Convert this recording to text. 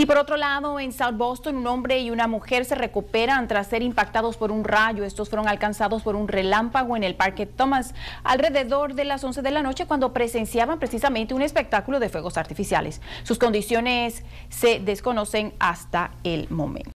Y por otro lado, en South Boston, un hombre y una mujer se recuperan tras ser impactados por un rayo. Estos fueron alcanzados por un relámpago en el Parque Thomas alrededor de las 11 de la noche cuando presenciaban precisamente un espectáculo de fuegos artificiales. Sus condiciones se desconocen hasta el momento.